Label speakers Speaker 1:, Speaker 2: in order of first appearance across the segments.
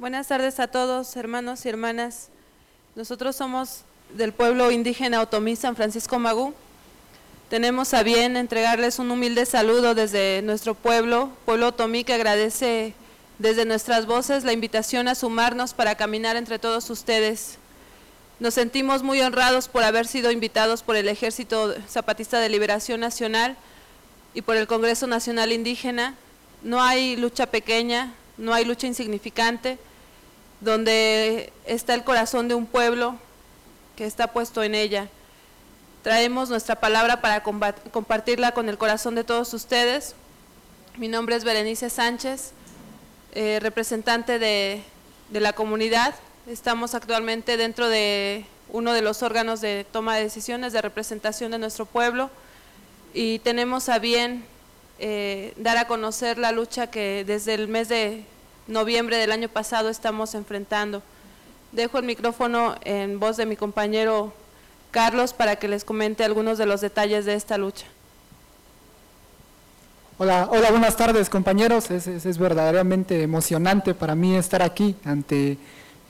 Speaker 1: Buenas tardes a todos, hermanos y hermanas. Nosotros somos del pueblo indígena Otomí San Francisco Magú. Tenemos a bien entregarles un humilde saludo desde nuestro pueblo, pueblo Otomí que agradece desde nuestras voces la invitación a sumarnos para caminar entre todos ustedes. Nos sentimos muy honrados por haber sido invitados por el Ejército Zapatista de Liberación Nacional y por el Congreso Nacional Indígena. No hay lucha pequeña, no hay lucha insignificante donde está el corazón de un pueblo que está puesto en ella. Traemos nuestra palabra para compartirla con el corazón de todos ustedes. Mi nombre es Berenice Sánchez, eh, representante de, la comunidad. Estamos actualmente dentro de uno de los órganos de toma de decisiones de representación de nuestro pueblo y tenemos a bien eh, dar a conocer la lucha que desde el mes de noviembre del año pasado estamos enfrentando. Dejo el micrófono en voz de mi compañero Carlos para que les comente algunos de los detalles de esta lucha.
Speaker 2: Hola, hola, buenas tardes compañeros. Es, es, verdaderamente emocionante para mí estar aquí ante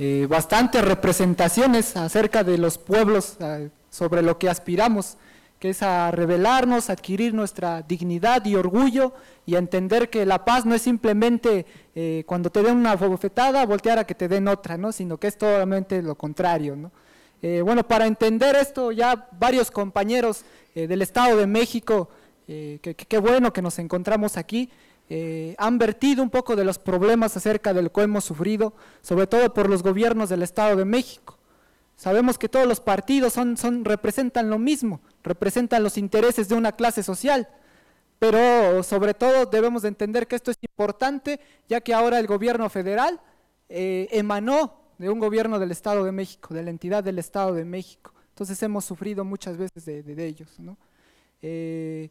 Speaker 2: eh, bastantes representaciones acerca de los pueblos, eh, sobre lo que aspiramos que es a revelarnos, adquirir nuestra dignidad y orgullo y a entender que la paz no es simplemente eh, cuando te den una bofetada, voltear a que te den otra, ¿no? sino que es totalmente lo contrario. Eh, bueno, para entender esto, ya varios compañeros eh, del Estado de México, qué bueno que nos encontramos aquí, han vertido un poco de los problemas acerca del lo que hemos sufrido, sobre todo por los gobiernos del Estado de México. Sabemos que todos los partidos son, representan lo mismo, representan los intereses de una clase social. Pero sobre todo debemos entender que esto es importante, ya que ahora el gobierno federal eh, emanó de un gobierno del Estado de México, de la entidad del Estado de México. Entonces hemos sufrido muchas veces de, ellos. Eh,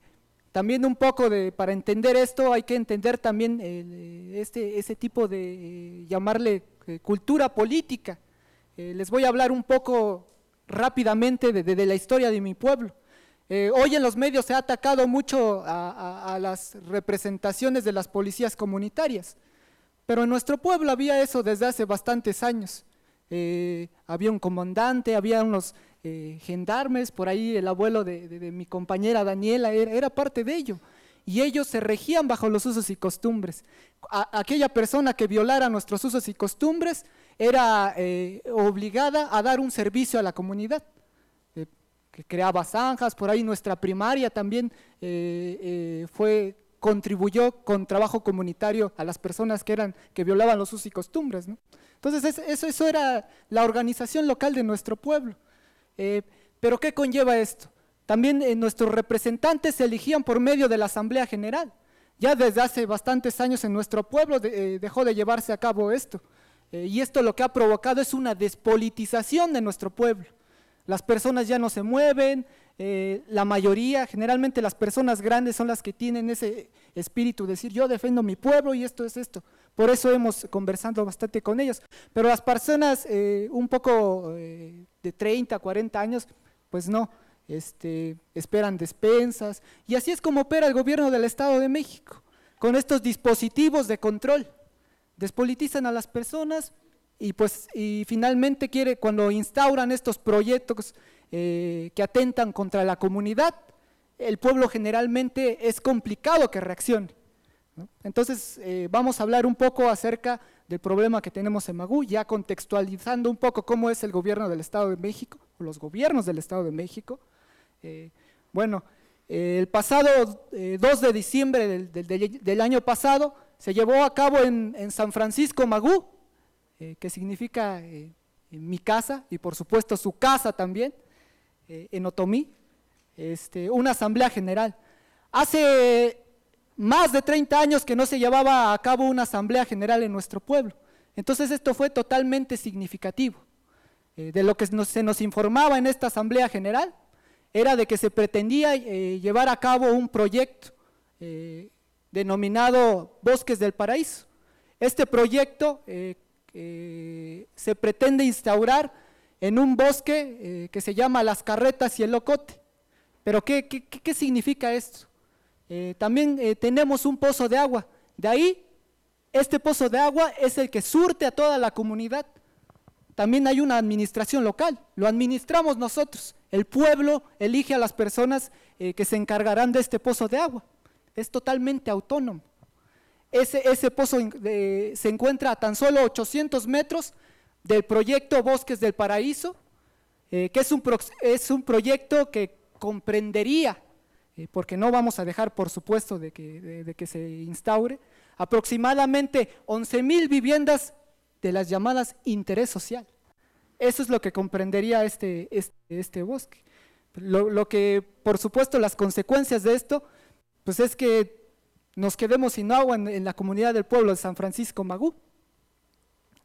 Speaker 2: también un poco de, para entender esto hay que entender también eh, este, ese tipo de, llamarle cultura política. Eh, les voy a hablar un poco rápidamente de, la historia de mi pueblo. Eh, hoy en los medios se ha atacado mucho a, las representaciones de las policías comunitarias, pero en nuestro pueblo había eso desde hace bastantes años. Eh, había un comandante, había unos gendarmes, por ahí el abuelo de, mi compañera Daniela era, parte de ello y ellos se regían bajo los usos y costumbres. aquella persona que violara nuestros usos y costumbres era eh, obligada a dar un servicio a la comunidad. Eh, que creaba zanjas, por ahí nuestra primaria también eh, fue contribuyó con trabajo comunitario a las personas que eran que violaban los usos y costumbres. Entonces eso, eso, era la organización local de nuestro pueblo. Pero qué conlleva esto? También nuestros representantes se elegían por medio de la asamblea general. Ya desde hace bastantes años en nuestro pueblo dejó de llevarse a cabo esto. Eh, y esto lo que ha provocado es una despolitización de nuestro pueblo. Las personas ya no se mueven, eh, la mayoría, generalmente las personas grandes son las que tienen ese espíritu, de decir yo defiendo mi pueblo y esto es esto. Por eso hemos conversado bastante con ellos. Pero las personas eh, un poco de 30, 40 años, pues no, este, esperan despensas. Y así es como opera el gobierno del Estado de México, con estos dispositivos de control despolitizan a las personas y pues y finalmente quiere cuando instauran estos proyectos eh, que atentan contra la comunidad, el pueblo generalmente es complicado que reaccione. Entonces eh, vamos a hablar un poco acerca del problema que tenemos en Magú, ya contextualizando un poco cómo es el gobierno del Estado de México, o los gobiernos del Estado de México. Eh, bueno, el pasado 2 de diciembre del, del año pasado, se llevó a cabo en, San Francisco Magú, eh, que significa eh, mi casa y por supuesto su casa también, eh, en Otomí, este, una asamblea general. Hace más de 30 años que no se llevaba a cabo una asamblea general en nuestro pueblo. Entonces esto fue totalmente significativo. de lo que se nos informaba en esta asamblea general era de que se pretendía llevar a cabo un proyecto denominado Bosques del Paraíso. Este proyecto eh, eh, se pretende instaurar en un bosque eh, que se llama Las Carretas y el Locote. Pero qué significa esto? también tenemos un pozo de agua. De ahí, este pozo de agua es el que surte a toda la comunidad. También hay una administración local, lo administramos nosotros. El pueblo elige a las personas que se encargarán de este pozo de agua es totalmente autónomo. Ese, ese pozo se encuentra a tan solo 800 metros del proyecto Bosques del Paraíso, eh, que es un, es un, proyecto que comprendería, eh, porque no vamos a dejar por supuesto de que, se instaure, aproximadamente 11.000 viviendas de las llamadas interés social. Eso es lo que comprendería este, este, este bosque. lo, que, por supuesto, las consecuencias de esto pues es que nos quedemos sin agua en, la comunidad del pueblo de San Francisco Magú.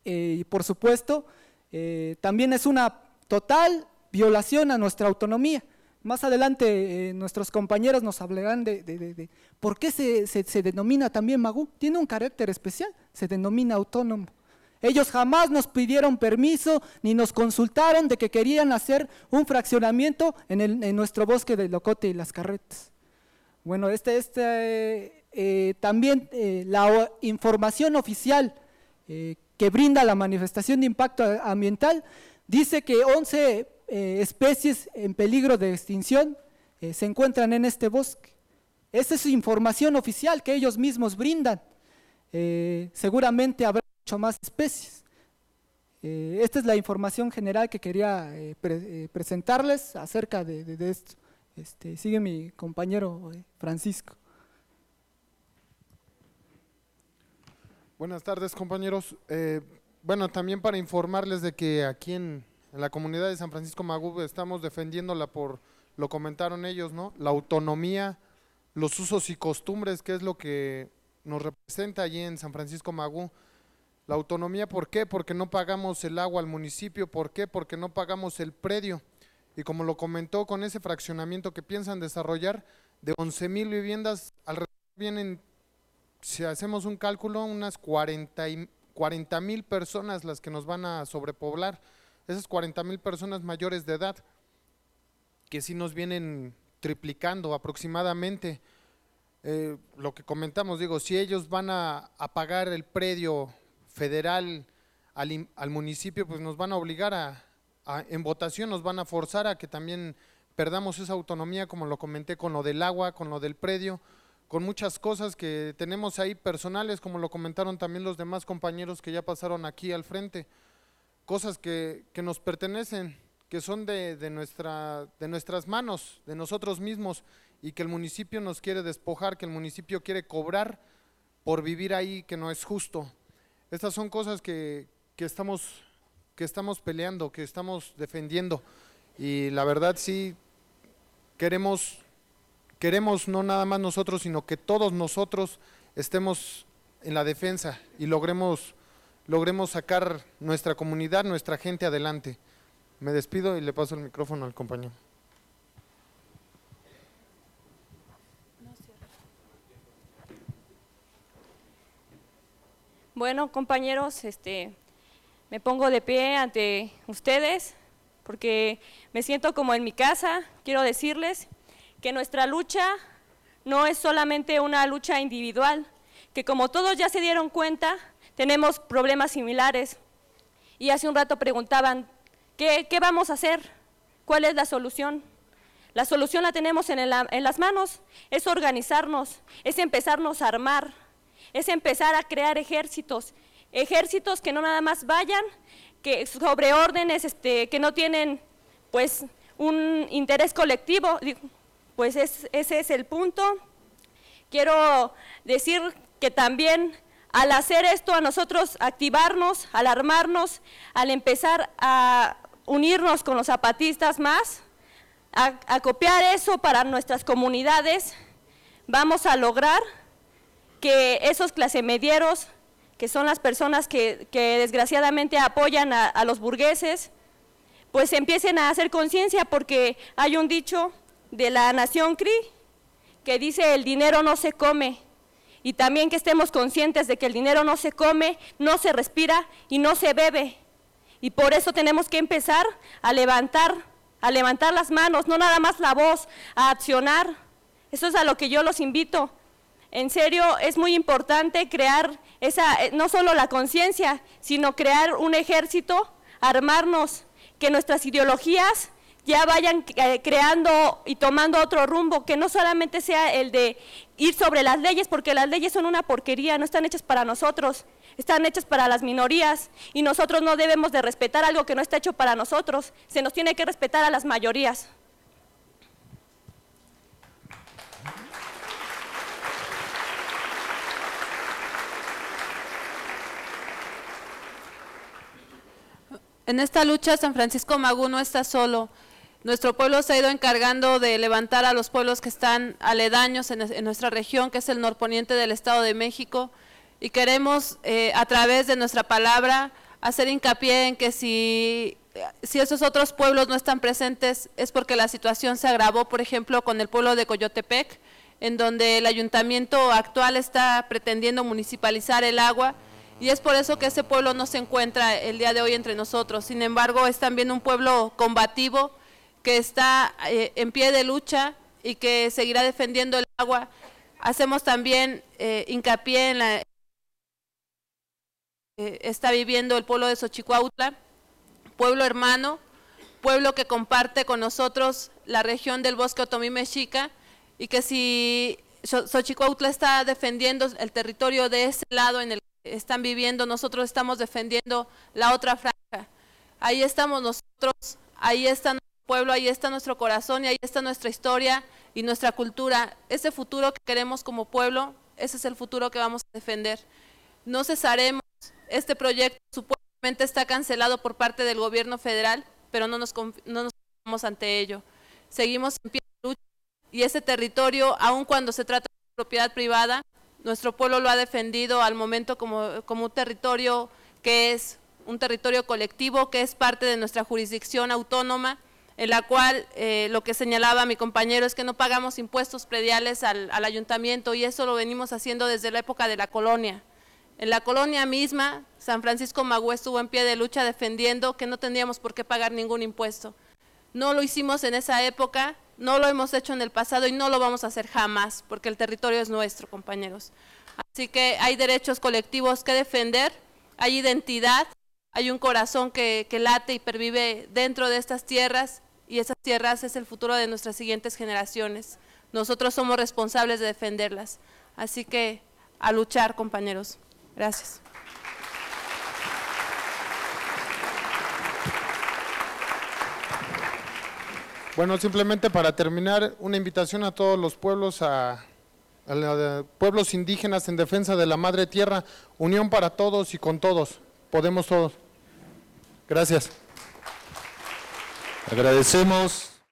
Speaker 2: Eh, y por supuesto, eh, también es una total violación a nuestra autonomía. Más adelante eh, nuestros compañeros nos hablarán de, por qué se, denomina también Magú. Tiene un carácter especial, se denomina autónomo. Ellos jamás nos pidieron permiso ni nos consultaron de que querían hacer un fraccionamiento en, en nuestro bosque de Locote y las Carretas. Bueno, este, este también eh, la información oficial eh, que brinda la manifestación de impacto ambiental dice que 11 especies en peligro de extinción se encuentran en este bosque. Esa es información oficial que ellos mismos brindan. seguramente habrá mucho más especies. esta es la información general que quería presentarles acerca de esto. Este, sigue mi compañero eh, Francisco.
Speaker 3: Buenas tardes compañeros. Eh, bueno, también para informarles de que aquí en, la comunidad de San Francisco Magú estamos defendiéndola por, lo comentaron ellos, ¿no? La autonomía, los usos y costumbres, que es lo que nos representa allí en San Francisco Magú. La autonomía, ¿por qué? Porque no pagamos el agua al municipio, ¿por qué? Porque no pagamos el predio y como lo comentó, con ese fraccionamiento que piensan desarrollar, de mil viviendas, alrededor vienen, si hacemos un cálculo, unas 40 mil personas las que nos van a sobrepoblar, esas 40 mil personas mayores de edad, que sí nos vienen triplicando aproximadamente. Eh, lo que comentamos, digo, si ellos van a, pagar el predio federal al municipio, pues nos van a obligar a, en votación nos van a forzar a que también perdamos esa autonomía, como lo comenté, con lo del agua, con lo del predio, con muchas cosas que tenemos ahí personales, como lo comentaron también los demás compañeros que ya pasaron aquí al frente, cosas que, nos pertenecen, que son de, nuestra, de nuestras manos, de nosotros mismos, y que el municipio nos quiere despojar, que el municipio quiere cobrar por vivir ahí, que no es justo. Estas son cosas que, que estamos que estamos peleando, que estamos defendiendo. Y la verdad sí queremos, queremos no nada más nosotros, sino que todos nosotros estemos en la defensa y logremos, logremos sacar nuestra comunidad, nuestra gente adelante. Me despido y le paso el micrófono al compañero.
Speaker 4: Bueno, compañeros, este, me pongo de pie ante ustedes porque me siento como en mi casa. Quiero decirles que nuestra lucha no es solamente una lucha individual, que como todos ya se dieron cuenta, tenemos problemas similares. Y hace un rato preguntaban, ¿qué, vamos a hacer? ¿Cuál es la solución? La solución la tenemos en, en las manos, es organizarnos, es empezarnos a armar, es empezar a crear ejércitos, ejércitos que no nada más vayan, que sobre órdenes este, que no tienen pues un interés colectivo, pues ese es el punto. Quiero decir que también al hacer esto a nosotros activarnos, al armarnos, al empezar a unirnos con los zapatistas más, a, a copiar eso para nuestras comunidades, vamos a lograr que esos clasemedieros que son las personas que, desgraciadamente apoyan a, los burgueses, pues empiecen a hacer conciencia porque hay un dicho de la nación CRI que dice el dinero no se come y también que estemos conscientes de que el dinero no se come, no se respira y no se bebe. Y por eso tenemos que empezar a levantar, a levantar las manos, no nada más la voz, a accionar. Eso es a lo que yo los invito. En serio, es muy importante crear esa, eh, no solo la conciencia, sino crear un ejército, armarnos, que nuestras ideologías ya vayan eh, creando y tomando otro rumbo, que no solamente sea el de ir sobre las leyes, porque las leyes son una porquería, no están hechas para nosotros, están hechas para las minorías y nosotros no debemos de respetar algo que no está hecho para nosotros, se nos tiene que respetar a las mayorías.
Speaker 1: En esta lucha San Francisco Magú no está solo. Nuestro pueblo se ha ido encargando de levantar a los pueblos que están aledaños en, nuestra región, que es el norponiente del Estado de México, y queremos eh, a través de nuestra palabra hacer hincapié en que eh, si esos otros pueblos no están presentes es porque la situación se agravó, por ejemplo, con el pueblo de Coyotepec, en donde el ayuntamiento actual está pretendiendo municipalizar el agua y es por eso que ese pueblo no se encuentra el día de hoy entre nosotros. Sin embargo, es también un pueblo combativo que está eh, en pie de lucha y que seguirá defendiendo el agua. Hacemos también eh, hincapié en la eh, está viviendo el pueblo de Xochicuautla, pueblo hermano, pueblo que comparte con nosotros la región del bosque Otomí Mexica y que si Xochicuautla está defendiendo el territorio de ese lado en el están viviendo, nosotros estamos defendiendo la otra franja. Ahí estamos nosotros, ahí está nuestro pueblo, ahí está nuestro corazón y ahí está nuestra historia y nuestra cultura. Ese futuro que queremos como pueblo, ese es el futuro que vamos a defender. No cesaremos. Este proyecto supuestamente está cancelado por parte del gobierno federal, pero no nos, confiamos ante ello. Seguimos en pie de lucha y ese territorio, aun cuando se trata de propiedad privada, nuestro pueblo lo ha defendido al momento como, un territorio que es un territorio colectivo, que es parte de nuestra jurisdicción autónoma, en la cual eh, lo que señalaba mi compañero es que no pagamos impuestos prediales al, al ayuntamiento y eso lo venimos haciendo desde la época de la colonia. En la colonia misma, San Francisco Magüe estuvo en pie de lucha defendiendo que no tendríamos por qué pagar ningún impuesto. No lo hicimos en esa época, no lo hemos hecho en el pasado y no lo vamos a hacer jamás, porque el territorio es nuestro, compañeros. Así que hay derechos colectivos que defender, hay identidad, hay un corazón que, que late y pervive dentro de estas tierras y esas tierras es el futuro de nuestras siguientes generaciones. Nosotros somos responsables de defenderlas. Así que a luchar, compañeros.
Speaker 3: Gracias. Bueno, simplemente para terminar, una invitación a todos los pueblos, a, pueblos indígenas en defensa de la madre tierra, unión para todos y con todos, podemos todos. Gracias. Agradecemos